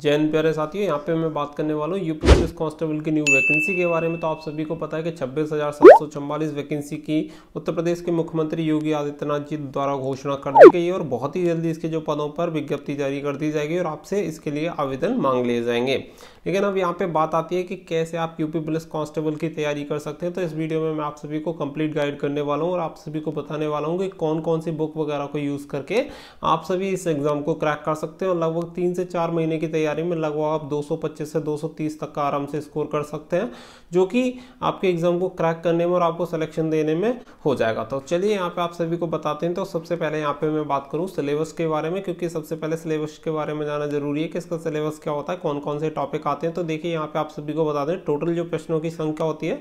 जैन प्यारे साथियों यहाँ पे मैं बात करने वाला हूँ यूपी पुलिस कांस्टेबल की न्यू वैकेंसी के बारे में तो आप सभी को पता है कि छब्बीस हज़ार सात सौ चौवालीस वैकेंसी की उत्तर प्रदेश के मुख्यमंत्री योगी आदित्यनाथ जी द्वारा घोषणा कर दी गई है और बहुत ही जल्दी इसके जो पदों पर विज्ञप्ति जारी कर दी जाएगी और आपसे इसके लिए आवेदन मांग लिए जाएंगे लेकिन अब यहाँ पे बात आती है कि कैसे आप यूपी पुलिस कांस्टेबल की तैयारी कर सकते हैं तो इस वीडियो में मैं आप सभी को कंप्लीट गाइड करने वाला हूँ और आप सभी को बताने वाला हूँ कि कौन कौन सी बुक वगैरह को यूज़ करके आप सभी इस एग्ज़ाम को क्रैक कर सकते हैं और लगभग तीन से चार महीने की तैयारी में लगभग आप 225 से 230 तक का आराम से स्कोर कर सकते हैं जो कि आपके एग्जाम को क्रैक करने में और आपको सिलेक्शन देने में हो जाएगा तो चलिए यहाँ पे आप सभी को बताते हैं तो सबसे पहले यहाँ पे मैं बात करूँ सिलेबस के बारे में क्योंकि सबसे पहले सिलेबस के बारे में जाना जरूरी है कि इसका सिलेबस क्या होता है कौन कौन से टॉपिक आते हैं तो देखिए यहाँ पे आप सभी को बता दें टोटल जो प्रश्नों की संख्या होती है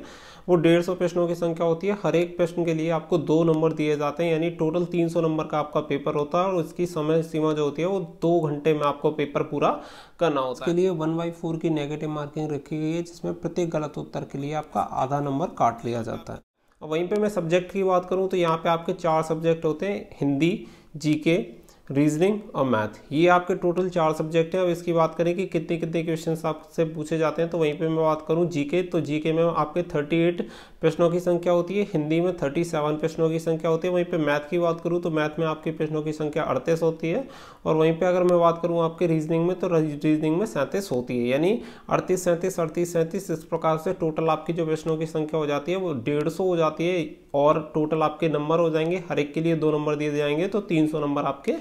वो डेढ़ प्रश्नों की संख्या होती है हर एक प्रश्न के लिए आपको दो नंबर दिए जाते हैं यानी टोटल तीन नंबर का आपका पेपर होता है और इसकी समय सीमा जो होती है वो दो घंटे में आपको पेपर पूरा करना होता इसके लिए वन बाई फोर की नेगेटिव मार्किंग रखी गई है जिसमें प्रत्येक गलत उत्तर के लिए आपका आधा नंबर काट लिया जाता है वहीं पे मैं सब्जेक्ट की बात करूँ तो यहाँ पे आपके चार सब्जेक्ट होते हैं हिंदी जीके रीजनिंग और मैथ ये आपके टोटल चार सब्जेक्ट हैं अब इसकी बात करें कि कितने कितने क्वेश्चन आपसे पूछे जाते हैं तो वहीं पे मैं बात करूं जीके तो जीके में आपके 38 प्रश्नों की संख्या होती है हिंदी में 37 प्रश्नों की संख्या होती है वहीं पे मैथ की बात करूं तो मैथ में आपके प्रश्नों की संख्या अड़तीस होती है और वहीं पर अगर मैं बात करूँ आपके रीजनिंग में तो रीजनिंग में सैंतीस होती है यानी अड़तीस सैंतीस अड़तीस सैंतीस इस प्रकार से टोटल आपकी जो प्रश्नों की संख्या हो जाती है वो डेढ़ हो जाती है और टोटल आपके नंबर हो जाएंगे हर एक के लिए दो नंबर दिए जाएंगे तो तीन नंबर आपके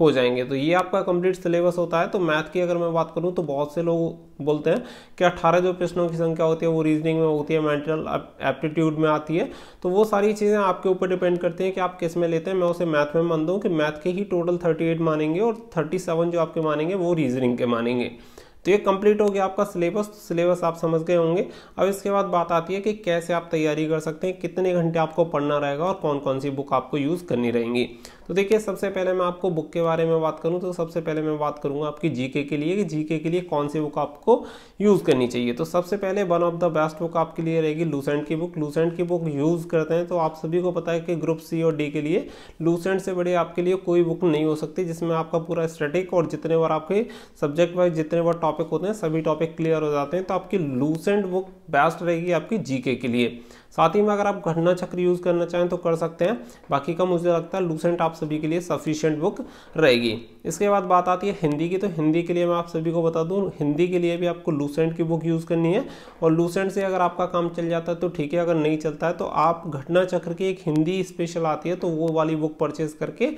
हो जाएंगे तो ये आपका कंप्लीट सिलेबस होता है तो मैथ की अगर मैं बात करूँ तो बहुत से लोग बोलते हैं कि अट्ठारह जो प्रश्नों की संख्या होती है वो रीजनिंग में होती है मेंटल एप्टीट्यूड में आती है तो वो सारी चीज़ें आपके ऊपर डिपेंड करती हैं कि आप किस में लेते हैं मैं उसे मैथ में मान दूँ कि मैथ के ही टोटल थर्टी मानेंगे और थर्टी जो आपके मानेंगे वो रीजनिंग के मानेंगे तो ये कंप्लीट हो गया आपका सिलेबस तो सिलेबस आप समझ गए होंगे अब इसके बाद बात आती है कि कैसे आप तैयारी कर सकते हैं कितने घंटे आपको पढ़ना रहेगा और कौन कौन सी बुक आपको यूज़ करनी रहेंगी तो देखिए सबसे पहले मैं आपको बुक के बारे में बात करूँ तो सबसे पहले मैं बात करूँगा आपकी जीके के लिए कि जीके के लिए कौन सी बुक आपको यूज़ करनी चाहिए तो सबसे पहले one of the best book आपके लिए रहेगी लूसेंट की बुक लूसेंट की बुक यूज़ करते हैं तो आप सभी को पता है कि ग्रुप सी और डी के लिए लूसेंट से बड़ी आपके लिए कोई बुक नहीं हो सकती जिसमें आपका पूरा स्टैटिक और जितने बार आपके सब्जेक्ट वाइज जितने बार टॉपिक होते हैं सभी टॉपिक क्लियर हो जाते हैं तो आपकी लूसेंट बुक बेस्ट रहेगी आपकी जीके के लिए साथ ही में अगर आप घटना चक्र यूज़ करना चाहें तो कर सकते हैं बाकी का मुझे लगता है लूसेंट आप सभी के लिए सफिशियंट बुक रहेगी इसके बाद बात आती है हिंदी की तो हिंदी के लिए मैं आप सभी को बता दूँ हिंदी के लिए भी आपको लूसेंट की बुक यूज़ करनी है और लूसेंट से अगर आपका काम चल जाता है तो ठीक है अगर नहीं चलता है तो आप घटना चक्र की एक हिंदी स्पेशल आती है तो वो वाली बुक परचेज करके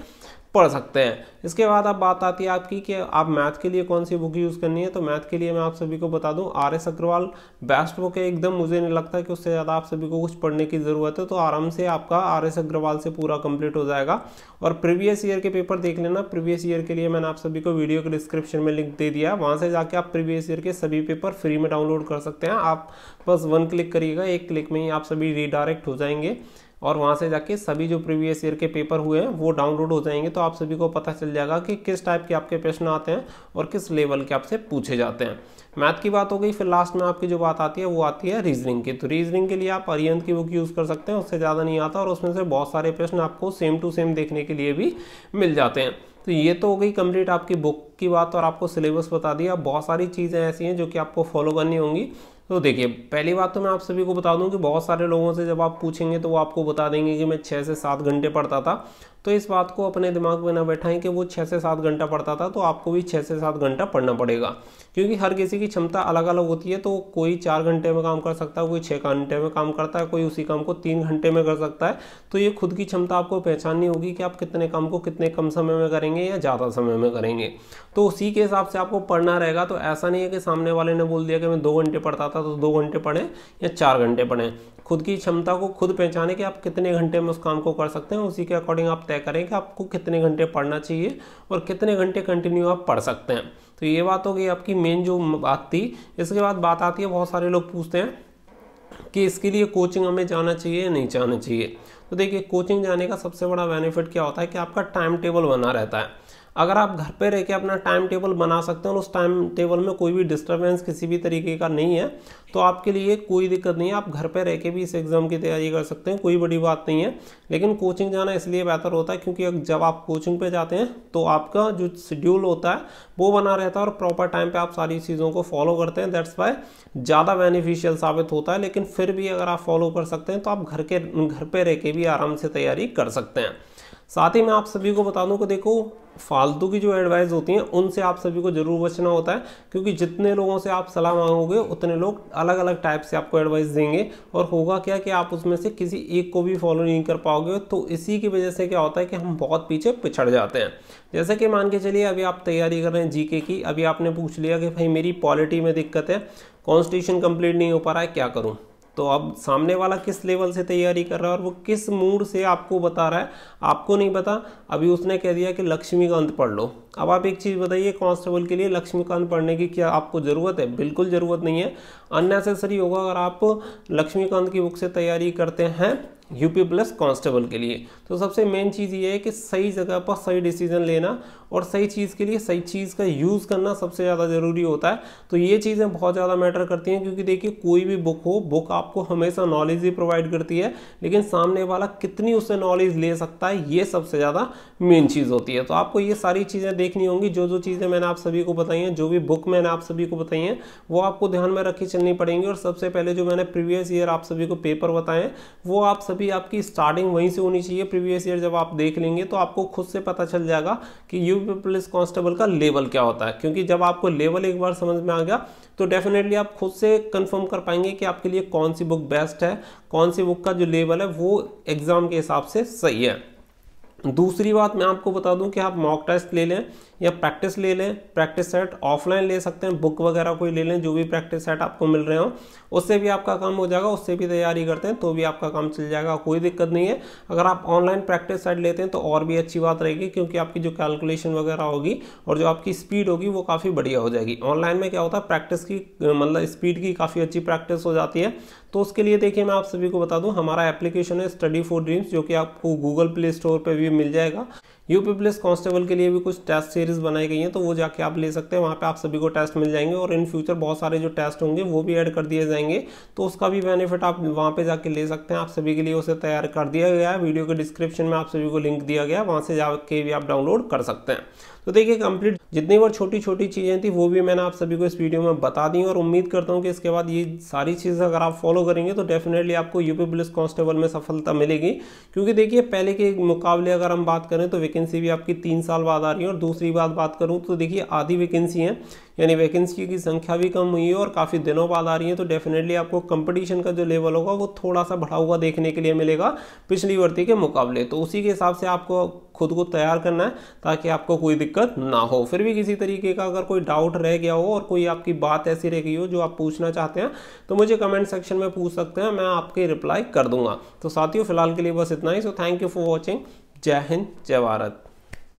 पढ़ सकते हैं इसके बाद अब बात आती है आपकी कि आप मैथ के लिए कौन सी बुक यूज़ करनी है तो मैथ के लिए मैं आप सभी को बता दूं R S Agarwal best book है एकदम मुझे नहीं लगता कि उससे ज़्यादा आप सभी को कुछ पढ़ने की ज़रूरत है तो आराम से आपका आर एस अग्रवाल से पूरा कंप्लीट हो जाएगा और प्रीवियस ईयर के पेपर देख लेना प्रीवियस ईयर के लिए मैंने आप सभी को वीडियो के डिस्क्रिप्शन में लिंक दे दिया वहाँ से जाके आप प्रीवियस ईयर के सभी पेपर फ्री में डाउनलोड कर सकते हैं आप बस वन क्लिक करिएगा एक क्लिक में ही आप सभी रिडायरेक्ट हो जाएंगे और वहाँ से जाके सभी जो प्रीवियस ईयर के पेपर हुए हैं वो डाउनलोड हो जाएंगे तो आप सभी को पता चल जाएगा कि किस टाइप के आपके प्रश्न आते हैं और किस लेवल के आपसे पूछे जाते हैं मैथ की बात हो गई फिर लास्ट में आपकी जो बात आती है वो आती है रीजनिंग की तो रीजनिंग के लिए आप अरियंत की बुक यूज़ कर सकते हैं उससे ज़्यादा नहीं आता और उसमें से बहुत सारे प्रश्न आपको सेम टू सेम देखने के लिए भी मिल जाते हैं तो ये तो हो गई कंप्लीट आपकी बुक की बात और आपको सिलेबस बता दिया बहुत सारी चीज़ें ऐसी हैं जो कि आपको फॉलो करनी होंगी तो देखिए पहली बात तो मैं आप सभी को बता दूं कि बहुत सारे लोगों से जब आप पूछेंगे तो वो आपको बता देंगे कि मैं छः से सात घंटे पढ़ता था तो इस बात को अपने दिमाग में ना बैठाएं कि वो छः से सात घंटा पढ़ता था तो आपको भी छः से सात घंटा पढ़ना पड़ेगा क्योंकि हर किसी की क्षमता अलग अलग होती है तो कोई चार घंटे में काम कर सकता है कोई छः घंटे में काम करता है कोई उसी काम को तीन घंटे में कर सकता है तो ये खुद की क्षमता आपको पहचाननी होगी कि आप कितने काम को कितने कम समय में करेंगे या ज़्यादा समय में करेंगे तो उसी के हिसाब से आपको पढ़ना रहेगा तो ऐसा नहीं है कि सामने वाले ने बोल दिया कि मैं दो घंटे पढ़ता आता तो दो घंटे पढ़ें या चार घंटे पढ़ें खुद की क्षमता को खुद पहचाने कि आप कितने घंटे में उस काम को कर सकते हैं उसी के अकॉर्डिंग आप तय करें कि आपको कितने घंटे पढ़ना चाहिए और कितने घंटे कंटिन्यू आप पढ़ सकते हैं तो ये बात हो गई आपकी मेन जो बात थी इसके बाद बात आती है बहुत सारे लोग पूछते हैं कि इसके लिए कोचिंग हमें जाना चाहिए या नहीं जाना चाहिए तो देखिए कोचिंग जाने का सबसे बड़ा बेनिफिट क्या होता है कि आपका टाइम टेबल बना रहता है अगर आप घर पे रह के अपना टाइम टेबल बना सकते हैं और उस टाइम टेबल में कोई भी डिस्टर्बेंस किसी भी तरीके का नहीं है तो आपके लिए कोई दिक्कत नहीं है आप घर पे रह के भी इस एग्ज़ाम की तैयारी कर सकते हैं कोई बड़ी बात नहीं है लेकिन कोचिंग जाना इसलिए बेहतर होता है क्योंकि जब आप कोचिंग पर जाते हैं तो आपका जो शेड्यूल होता है वो बना रहता है और प्रॉपर टाइम पर आप सारी चीज़ों को फॉलो करते हैं दैट्स वाई ज़्यादा बेनिफिशियल साबित होता है लेकिन फिर भी अगर आप फॉलो कर सकते हैं तो आप घर के घर पर रह के भी आराम से तैयारी कर सकते हैं साथ ही मैं आप सभी को बता दूं कि देखो फालतू की जो एडवाइस होती हैं उनसे आप सभी को जरूर बचना होता है क्योंकि जितने लोगों से आप सलाह मांगोगे उतने लोग अलग अलग टाइप से आपको एडवाइस देंगे और होगा क्या कि आप उसमें से किसी एक को भी फॉलो नहीं कर पाओगे तो इसी की वजह से क्या होता है कि हम बहुत पीछे पिछड़ जाते हैं जैसे कि मान के चलिए अभी आप तैयारी कर रहे हैं जीके की अभी आपने पूछ लिया कि भाई मेरी पॉलिटी में दिक्कत है कॉन्स्टिट्यूशन कंप्लीट नहीं हो पा रहा है क्या करूँ तो अब सामने वाला किस लेवल से तैयारी कर रहा है और वो किस मूड से आपको बता रहा है आपको नहीं पता अभी उसने कह दिया कि लक्ष्मीकांत पढ़ लो अब आप एक चीज़ बताइए कांस्टेबल के लिए लक्ष्मीकांत पढ़ने की क्या आपको ज़रूरत है बिल्कुल ज़रूरत नहीं है अननेसेसरी होगा अगर आप लक्ष्मीकांत की बुक से तैयारी करते हैं यूपी प्लस कांस्टेबल के लिए तो सबसे मेन चीज़ ये है कि सही जगह पर सही डिसीजन लेना और सही चीज़ के लिए सही चीज़ का यूज़ करना सबसे ज़्यादा ज़रूरी होता है तो ये चीज़ें बहुत ज़्यादा मैटर करती हैं क्योंकि देखिए कोई भी बुक हो बुक आपको हमेशा नॉलेज ही प्रोवाइड करती है लेकिन सामने वाला कितनी उससे नॉलेज ले सकता है ये सबसे ज़्यादा मेन चीज़ होती है तो आपको ये सारी चीज़ें देखनी होंगी जो जो चीज़ें मैंने आप सभी को बताई हैं जो भी बुक मैंने आप सभी को बताई हैं वो आपको ध्यान में रखी चलनी पड़ेंगी और सबसे पहले जो मैंने प्रीवियस ईयर आप सभी को पेपर बताएं वो आप सभी आपकी स्टार्टिंग वहीं से होनी चाहिए प्रीवियस ईयर जब आप देख लेंगे तो आपको खुद से पता चल जाएगा कि यू पुलिस कांस्टेबल का लेवल क्या होता है क्योंकि जब आपको लेवल एक बार समझ में आ गया तो डेफिनेटली आप खुद से कंफर्म कर पाएंगे कि आपके लिए कौन सी बुक बेस्ट है कौन सी बुक का जो लेवल है वो एग्ज़ाम के हिसाब से सही है दूसरी बात मैं आपको बता दूं कि आप मॉक टेस्ट ले लें या प्रैक्टिस ले लें प्रैक्टिस सेट ऑफलाइन ले सकते हैं बुक वगैरह कोई ले लें जो भी प्रैक्टिस सेट आपको मिल रहे हो उससे भी आपका काम हो जाएगा उससे भी तैयारी करते हैं तो भी आपका काम चल जाएगा कोई दिक्कत नहीं है अगर आप ऑनलाइन प्रैक्टिस सेट लेते हैं तो और भी अच्छी बात रहेगी क्योंकि आपकी जो कैलकुलेशन वगैरह होगी और जो आपकी स्पीड होगी वो काफ़ी बढ़िया हो जाएगी ऑनलाइन में क्या होता है प्रैक्टिस की मतलब स्पीड की काफ़ी अच्छी प्रैक्टिस हो जाती है तो उसके लिए देखिए मैं आप सभी को बता दूँ हमारा एप्लीकेशन है स्टडी फॉर ड्रीम्स जो कि आपको गूगल प्ले स्टोर पर भी मिल जाएगा यूपी पुलिस कांस्टेबल के लिए भी कुछ टेस्ट सीरीज बनाई गई हैं तो वो जाके आप ले सकते हैं वहाँ पे आप सभी को टेस्ट मिल जाएंगे और इन फ्यूचर बहुत सारे जो टेस्ट होंगे वो भी ऐड कर दिए जाएंगे तो उसका भी बेनिफिट आप वहाँ पे जाके ले सकते हैं आप सभी के लिए उसे तैयार कर दिया गया है वीडियो के डिस्क्रिप्शन में आप सभी को लिंक दिया गया है वहाँ से जाके भी आप डाउनलोड कर सकते हैं तो देखिए कंप्लीट जितनी बार छोटी छोटी चीज़ें थी वो भी मैंने आप सभी को इस वीडियो में बता दी और उम्मीद करता हूँ कि इसके बाद ये सारी चीज़ें अगर आप फॉलो करेंगे तो डेफिनेटली आपको यूपी पुलिस कांस्टेबल में सफलता मिलेगी क्योंकि देखिए पहले के मुकाबले अगर हम बात करें तो वैकेंसी भी आपकी तीन साल बाद आ रही है और दूसरी बात बात करूँ तो देखिए आधी वैकेंसी है यानी वैकेंसी की संख्या भी कम हुई है और काफ़ी दिनों बाद आ रही है तो डेफिनेटली आपको कंपटीशन का जो लेवल होगा वो थोड़ा सा बढ़ा हुआ देखने के लिए मिलेगा पिछली भर्ती के मुकाबले तो उसी के हिसाब से आपको खुद को तैयार करना है ताकि आपको कोई दिक्कत ना हो फिर भी किसी तरीके का अगर कोई डाउट रह गया हो और कोई आपकी बात ऐसी रह गई हो जो आप पूछना चाहते हैं तो मुझे कमेंट सेक्शन में पूछ सकते हैं मैं आपके रिप्लाई कर दूंगा तो साथियों फिलहाल के लिए बस इतना ही so thank you for watching Jai Hind जय भारत